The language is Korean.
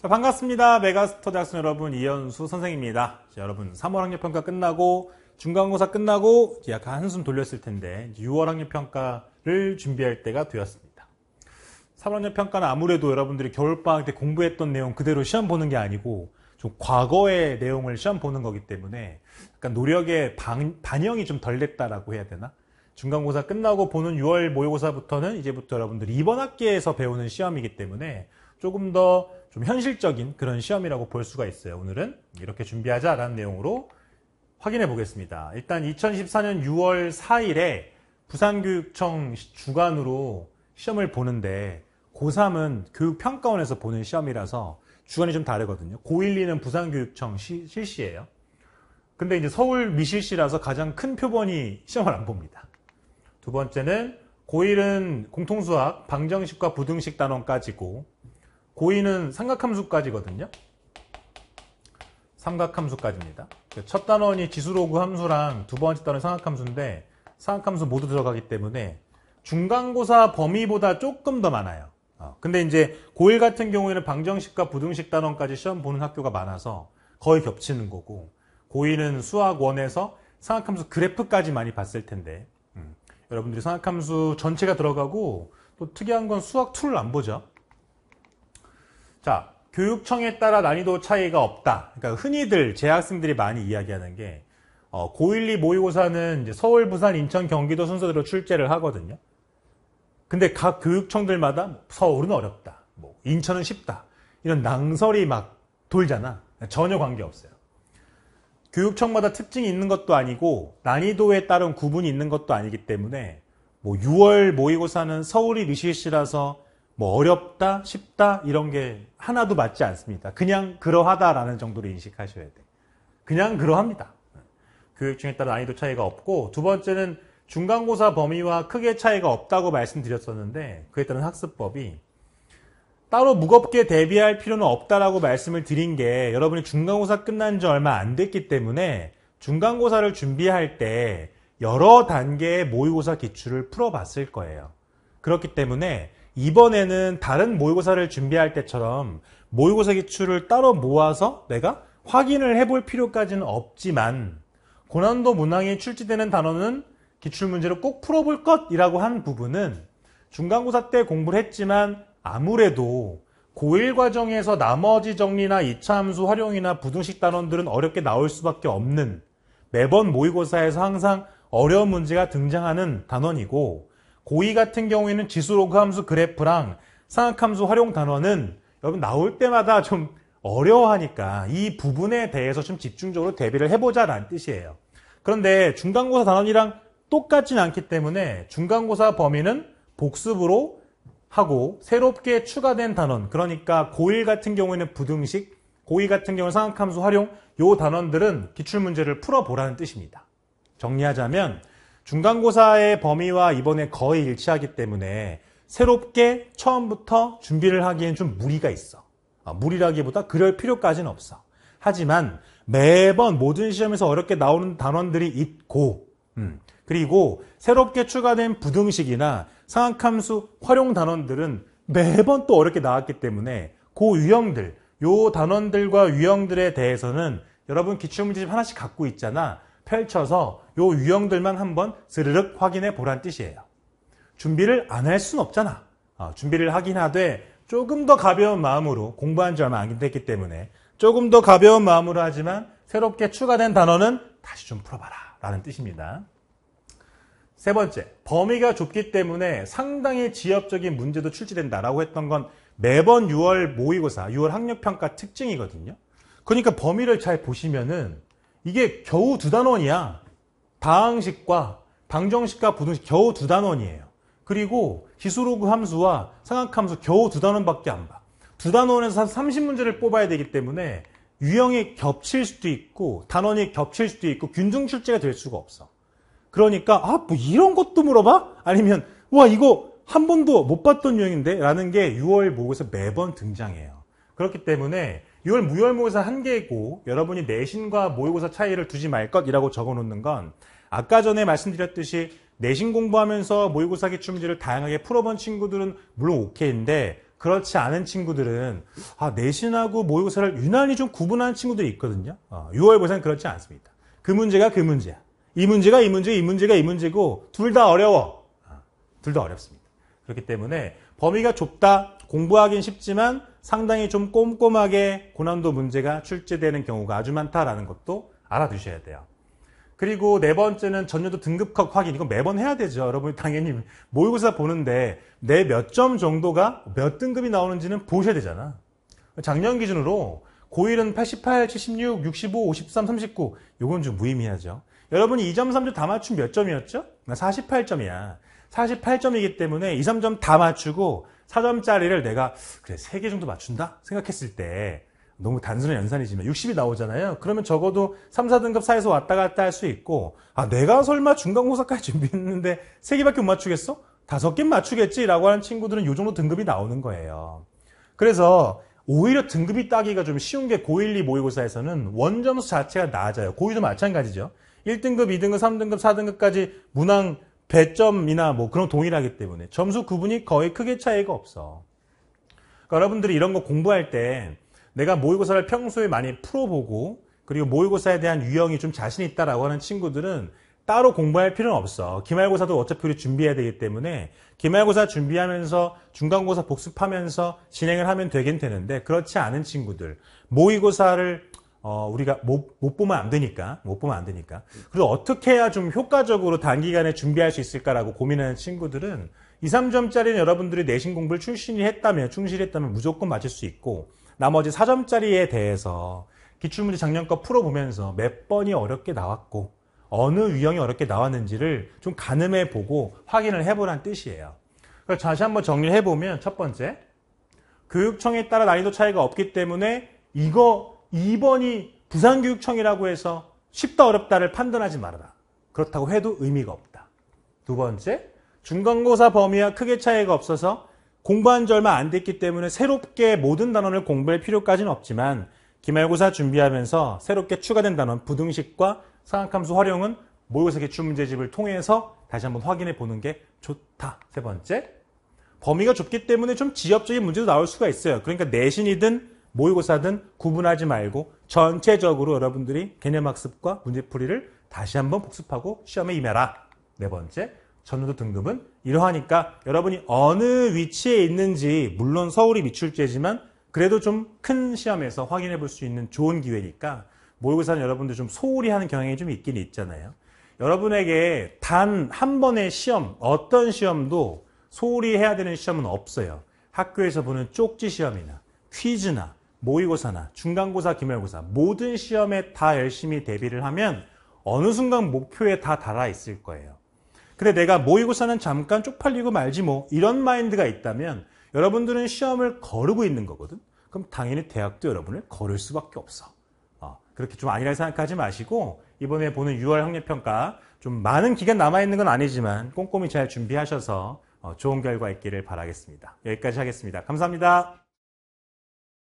자, 반갑습니다. 메가스터 작학 여러분, 이현수 선생입니다. 자, 여러분, 3월 학년평가 끝나고, 중간고사 끝나고, 약간 한숨 돌렸을 텐데, 6월 학년평가를 준비할 때가 되었습니다. 3월 학년평가는 아무래도 여러분들이 겨울방학 때 공부했던 내용 그대로 시험 보는 게 아니고, 좀 과거의 내용을 시험 보는 거기 때문에, 약간 노력의 방, 반영이 좀 덜 됐다라고 해야 되나? 중간고사 끝나고 보는 6월 모의고사부터는 이제부터 여러분들이 이번 학기에서 배우는 시험이기 때문에, 조금 더좀 현실적인 그런 시험이라고 볼 수가 있어요. 오늘은 이렇게 준비하자라는 내용으로 확인해 보겠습니다. 일단 2014년 6월 4일에 부산교육청 주관으로 시험을 보는데 고3은 교육평가원에서 보는 시험이라서 주관이 좀 다르거든요. 고1, 2는 부산교육청 시, 실시예요. 근데 이제 서울 미실시라서 가장 큰 표본이 시험을 안 봅니다. 두 번째는 고1은 공통수학, 방정식과 부등식 단원까지고 고의는 삼각함수까지거든요. 삼각함수까지입니다. 그러니까 첫 단원이 지수로그 함수랑 두 번째 단원이 삼각함수인데 삼각함수 모두 들어가기 때문에 중간고사 범위보다 조금 더 많아요. 어, 근데 이제 고1 같은 경우에는 방정식과 부등식 단원까지 시험 보는 학교가 많아서 거의 겹치는 거고 고2는 수학 원에서 삼각함수 그래프까지 많이 봤을 텐데 음, 여러분들이 삼각함수 전체가 들어가고 또 특이한 건 수학 2를 안 보죠. 자, 교육청에 따라 난이도 차이가 없다. 그러니까 흔히들 재학생들이 많이 이야기하는 게 어, 고1, 2 모의고사는 서울, 부산, 인천, 경기도 순서대로 출제를 하거든요. 근데 각 교육청들마다 뭐 서울은 어렵다. 뭐 인천은 쉽다. 이런 낭설이 막 돌잖아. 전혀 관계없어요. 교육청마다 특징이 있는 것도 아니고 난이도에 따른 구분이 있는 것도 아니기 때문에 뭐 6월 모의고사는 서울이 미실시라서 뭐 어렵다, 쉽다 이런 게 하나도 맞지 않습니다. 그냥 그러하다라는 정도로 인식하셔야 돼요. 그냥 그러합니다. 교육중에 그 따라 난이도 차이가 없고 두 번째는 중간고사 범위와 크게 차이가 없다고 말씀드렸었는데 그에 따른 학습법이 따로 무겁게 대비할 필요는 없다라고 말씀을 드린 게 여러분이 중간고사 끝난 지 얼마 안 됐기 때문에 중간고사를 준비할 때 여러 단계의 모의고사 기출을 풀어봤을 거예요. 그렇기 때문에 이번에는 다른 모의고사를 준비할 때처럼 모의고사 기출을 따로 모아서 내가 확인을 해볼 필요까지는 없지만 고난도 문항에 출제되는 단어는 기출문제로 꼭 풀어볼 것이라고 한 부분은 중간고사 때 공부를 했지만 아무래도 고1 과정에서 나머지 정리나 이차 함수 활용이나 부등식 단원들은 어렵게 나올 수밖에 없는 매번 모의고사에서 항상 어려운 문제가 등장하는 단원이고 고의 같은 경우에는 지수로그 함수 그래프랑 상각함수 활용 단원은 여러분 나올 때마다 좀 어려워하니까 이 부분에 대해서 좀 집중적으로 대비를 해보자라는 뜻이에요. 그런데 중간고사 단원이랑 똑같진 않기 때문에 중간고사 범위는 복습으로 하고 새롭게 추가된 단원 그러니까 고1 같은 경우에는 부등식 고2 같은 경우는 상각함수 활용 요 단원들은 기출문제를 풀어보라는 뜻입니다. 정리하자면 중간고사의 범위와 이번에 거의 일치하기 때문에 새롭게 처음부터 준비를 하기엔 좀 무리가 있어. 아, 무리라기보다 그럴 필요까지는 없어. 하지만 매번 모든 시험에서 어렵게 나오는 단원들이 있고, 음, 그리고 새롭게 추가된 부등식이나 상악함수 활용 단원들은 매번 또 어렵게 나왔기 때문에 그 유형들, 요 단원들과 유형들에 대해서는 여러분 기출문제집 하나씩 갖고 있잖아. 펼쳐서 요 유형들만 한번 스르륵 확인해 보란 뜻이에요. 준비를 안 할 순 없잖아. 어, 준비를 하긴 하되 조금 더 가벼운 마음으로 공부한 지 얼마 안 됐기 때문에 조금 더 가벼운 마음으로 하지만 새롭게 추가된 단어는 다시 좀 풀어봐라 라는 뜻입니다. 세 번째, 범위가 좁기 때문에 상당히 지엽적인 문제도 출제된다라고 했던 건 매번 6월 모의고사, 6월 학력평가 특징이거든요. 그러니까 범위를 잘 보시면은 이게 겨우 두 단원이야. 다항식과 방정식과 부등식 겨우 두 단원이에요. 그리고 기수로그 함수와 상악함수 겨우 두 단원밖에 안 봐. 두 단원에서 한 30문제를 뽑아야 되기 때문에 유형이 겹칠 수도 있고 단원이 겹칠 수도 있고 균등 출제가 될 수가 없어. 그러니까 아뭐 이런 것도 물어봐? 아니면 와 이거 한 번도 못 봤던 유형인데 라는 게 6월 모국에서 매번 등장해요. 그렇기 때문에 6월 무혈모의사한 개고 여러분이 내신과 모의고사 차이를 두지 말 것이라고 적어놓는 건 아까 전에 말씀드렸듯이 내신 공부하면서 모의고사 기출문제를 다양하게 풀어본 친구들은 물론 오케이인데 그렇지 않은 친구들은 아, 내신하고 모의고사를 유난히 좀 구분하는 친구들이 있거든요. 어, 6월 고사는 그렇지 않습니다. 그 문제가 그 문제야. 이 문제가 이 문제, 이 문제가 이 문제고 둘 다 어려워. 어, 아, 둘다 어렵습니다. 그렇기 때문에 범위가 좁다, 공부하기는 쉽지만 상당히 좀 꼼꼼하게 고난도 문제가 출제되는 경우가 아주 많다라는 것도 알아두셔야 돼요. 그리고 네 번째는 전년도 등급컷 확인. 이건 매번 해야 되죠. 여러분이 당연히 모의고사 보는데 내 몇 점 정도가 몇 등급이 나오는지는 보셔야 되잖아. 작년 기준으로 고1은 88, 76, 65, 53, 39. 요건 좀 무의미하죠. 여러분이 2점, 3점 다 맞춘 몇 점이었죠? 48점이야. 48점이기 때문에 2, 3점 다 맞추고 4점짜리를 내가 그래 3개 정도 맞춘다 생각했을 때 너무 단순한 연산이지만 60이 나오잖아요. 그러면 적어도 3, 4등급 사이에서 왔다 갔다 할 수 있고 아 내가 설마 중간고사까지 준비했는데 3개밖에 못 맞추겠어? 다섯 개 맞추겠지라고 하는 친구들은 요 정도 등급이 나오는 거예요. 그래서 오히려 등급이 따기가 좀 쉬운 게 고1, 2 모의고사에서는 원점수 자체가 낮아요. 고2도 마찬가지죠. 1등급, 2등급, 3등급, 4등급까지 문항 배점이나 뭐 그런 동일하기 때문에 점수 구분이 거의 크게 차이가 없어. 그러니까 여러분들이 이런 거 공부할 때 내가 모의고사를 평소에 많이 풀어보고 그리고 모의고사에 대한 유형이 좀 자신 있다라고 하는 친구들은 따로 공부할 필요는 없어. 기말고사도 어차피 우리 준비해야 되기 때문에 기말고사 준비하면서 중간고사 복습하면서 진행을 하면 되긴 되는데 그렇지 않은 친구들 모의고사를 어, 우리가 못, 못 보면 안 되니까, 못 보면 안 되니까. 그리고 어떻게 해야 좀 효과적으로 단기간에 준비할 수 있을까라고 고민하는 친구들은 2, 3점짜리는 여러분들이 내신 공부를 출신이 했다면, 충실히 했다면 무조건 맞을 수 있고, 나머지 4점짜리에 대해서 기출문제 작년껏 풀어보면서 몇 번이 어렵게 나왔고, 어느 유형이 어렵게 나왔는지를 좀 가늠해 보고 확인을 해보란 뜻이에요. 그래서 다시 한번 정리를 해보면, 첫 번째, 교육청에 따라 난이도 차이가 없기 때문에 이거 2번이 부산교육청이라고 해서 쉽다 어렵다를 판단하지 말아라. 그렇다고 해도 의미가 없다. 두 번째, 중간고사 범위와 크게 차이가 없어서 공부한 지 얼마 안 됐기 때문에 새롭게 모든 단원을 공부할 필요까지는 없지만 기말고사 준비하면서 새롭게 추가된 단원 부등식과 상악함수 활용은 모의고사 기출문제집을 통해서 다시 한번 확인해 보는 게 좋다. 세 번째, 범위가 좁기 때문에 좀 지엽적인 문제도 나올 수가 있어요. 그러니까 내신이든 모의고사든 구분하지 말고 전체적으로 여러분들이 개념학습과 문제풀이를 다시 한번 복습하고 시험에 임해라. 네 번째, 전후도 등급은 이러하니까 여러분이 어느 위치에 있는지 물론 서울이 미출제지만 그래도 좀 큰 시험에서 확인해 볼 수 있는 좋은 기회니까 모의고사는 여러분들 좀 소홀히 하는 경향이 좀 있긴 있잖아요. 여러분에게 단 한 번의 시험, 어떤 시험도 소홀히 해야 되는 시험은 없어요. 학교에서 보는 쪽지 시험이나 퀴즈나 모의고사나 중간고사, 기말고사 모든 시험에 다 열심히 대비를 하면 어느 순간 목표에 다 달아 있을 거예요. 근데 내가 모의고사는 잠깐 쪽팔리고 말지 뭐 이런 마인드가 있다면 여러분들은 시험을 거르고 있는 거거든. 그럼 당연히 대학도 여러분을 거를 수밖에 없어. 어, 그렇게 좀 아니라 생각하지 마시고 이번에 보는 6월 학력평가 좀 많은 기간 남아있는 건 아니지만 꼼꼼히 잘 준비하셔서 어, 좋은 결과 있기를 바라겠습니다. 여기까지 하겠습니다. 감사합니다.